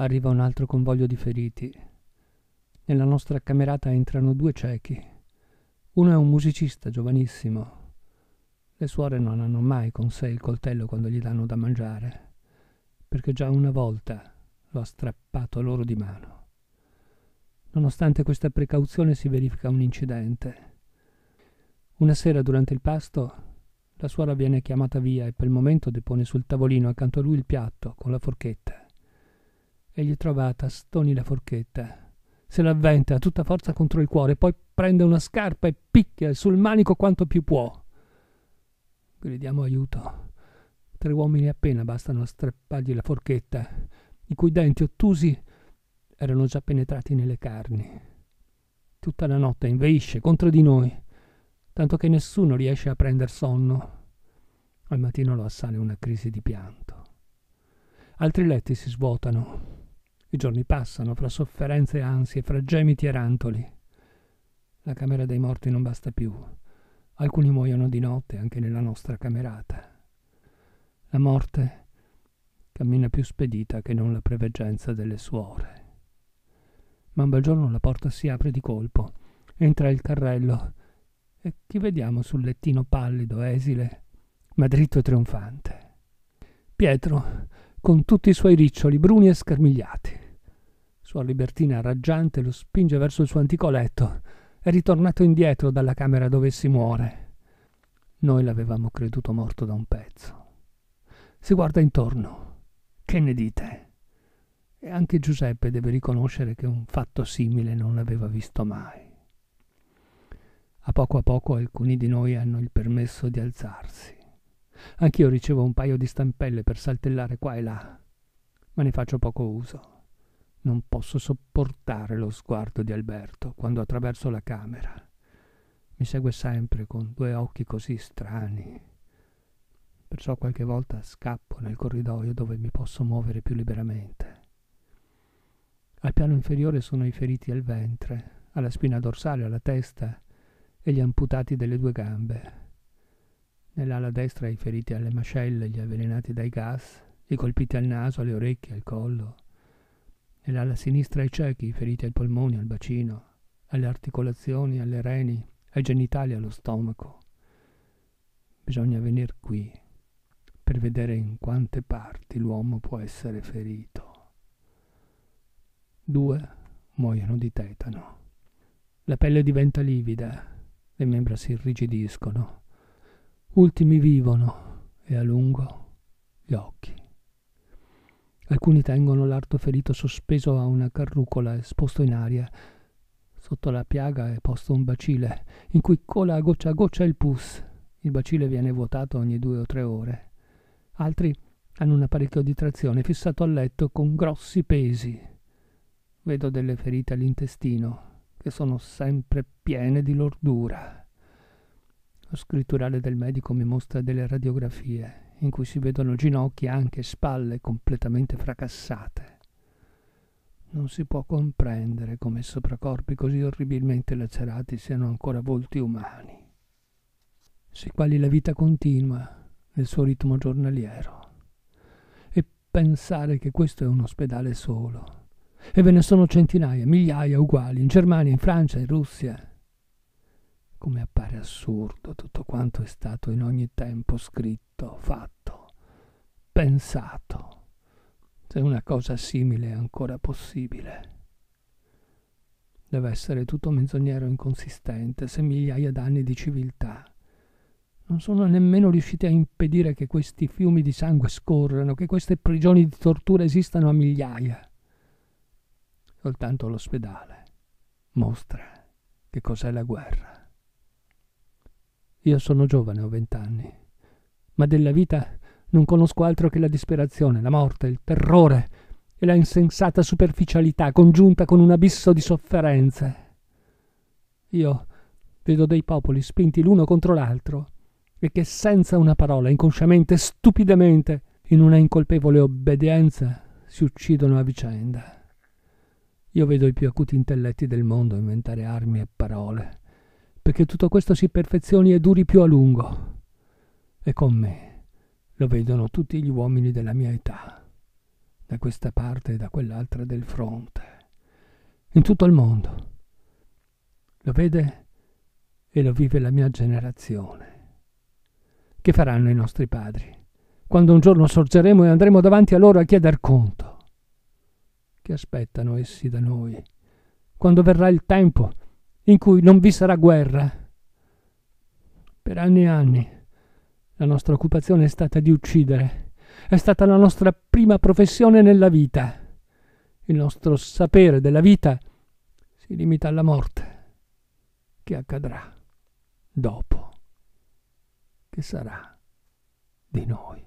Arriva un altro convoglio di feriti. Nella nostra camerata entrano due ciechi. Uno è un musicista giovanissimo. Le suore non hanno mai con sé il coltello quando gli danno da mangiare, perché già una volta lo ha strappato loro di mano. Nonostante questa precauzione si verifica un incidente. Una sera durante il pasto la suora viene chiamata via e per il momento depone sul tavolino accanto a lui il piatto con la forchetta e gli trova a tastoni la forchetta. Se l'avventa a tutta forza contro il cuore, poi prende una scarpa e picchia sul manico quanto più può. Gridiamo aiuto. Tre uomini appena bastano a strappargli la forchetta, i cui denti ottusi erano già penetrati nelle carni. Tutta la notte inveisce contro di noi, tanto che nessuno riesce a prender sonno. Al mattino lo assale una crisi di pianto. Altri letti si svuotano, i giorni passano fra sofferenze e ansie, fra gemiti e rantoli. La camera dei morti non basta più. Alcuni muoiono di notte anche nella nostra camerata. La morte cammina più spedita che non la preveggenza delle suore. Ma un bel giorno la porta si apre di colpo, entra il carrello e chi vediamo sul lettino pallido, esile, ma dritto e trionfante. Pietro, con tutti i suoi riccioli bruni e scarmigliati. Sua Libertina raggiante lo spinge verso il suo antico letto. È ritornato indietro dalla camera dove si muore. Noi l'avevamo creduto morto da un pezzo. Si guarda intorno. Che ne dite? E anche Giuseppe deve riconoscere che un fatto simile non aveva visto mai. A poco a poco alcuni di noi hanno il permesso di alzarsi. Anch'io ricevo un paio di stampelle per saltellare qua e là, ma ne faccio poco uso. Non posso sopportare lo sguardo di Alberto quando attraverso la camera. Mi segue sempre con due occhi così strani. Perciò qualche volta scappo nel corridoio dove mi posso muovere più liberamente. Al piano inferiore sono i feriti al ventre, alla spina dorsale, alla testa e gli amputati delle due gambe. Nell'ala destra i feriti alle mascelle, gli avvelenati dai gas, i colpiti al naso, alle orecchie, al collo. Nell'ala sinistra i ciechi, i feriti ai polmoni, al bacino, alle articolazioni, alle reni, ai genitali, allo stomaco. Bisogna venire qui per vedere in quante parti l'uomo può essere ferito. Due muoiono di tetano. La pelle diventa livida, le membra si irrigidiscono, Ultimi vivono, e a lungo, gli occhi. Alcuni tengono l'arto ferito sospeso a una carrucola esposto in aria. Sotto la piaga è posto un bacile, in cui cola a goccia a goccia il pus. Il bacile viene vuotato ogni due o tre ore. Altri hanno un apparecchio di trazione fissato al letto con grossi pesi. Vedo delle ferite all'intestino, che sono sempre piene di lordura. Lo scritturale del medico mi mostra delle radiografie in cui si vedono ginocchia anche spalle completamente fracassate. Non si può comprendere come sopracorpi così orribilmente lacerati siano ancora volti umani, sui quali la vita continua nel suo ritmo giornaliero. E pensare che questo è un ospedale solo. E ve ne sono centinaia, migliaia uguali, in Germania, in Francia, in Russia, come appare assurdo tutto quanto è stato in ogni tempo scritto, fatto, pensato, se una cosa simile è ancora possibile. Deve essere tutto menzognero e inconsistente, se migliaia d'anni di civiltà non sono nemmeno riusciti a impedire che questi fiumi di sangue scorrano, che queste prigioni di tortura esistano a migliaia. Soltanto l'ospedale mostra che cos'è la guerra. Io sono giovane, ho vent'anni, ma della vita non conosco altro che la disperazione, la morte, il terrore e la insensata superficialità congiunta con un abisso di sofferenze. Io vedo dei popoli spinti l'uno contro l'altro e che senza una parola, inconsciamente, stupidamente, in una incolpevole obbedienza, si uccidono a vicenda. Io vedo i più acuti intelletti del mondo inventare armi e parole perché tutto questo si perfezioni e duri più a lungo. E con me lo vedono tutti gli uomini della mia età, da questa parte e da quell'altra del fronte, in tutto il mondo. Lo vede e lo vive la mia generazione. Che faranno i nostri padri quando un giorno sorgeremo e andremo davanti a loro a chieder conto? Che aspettano essi da noi quando verrà il tempo in cui non vi sarà guerra. Per anni e anni la nostra occupazione è stata di uccidere, è stata la nostra prima professione nella vita. Il nostro sapere della vita si limita alla morte, che accadrà dopo, che sarà di noi.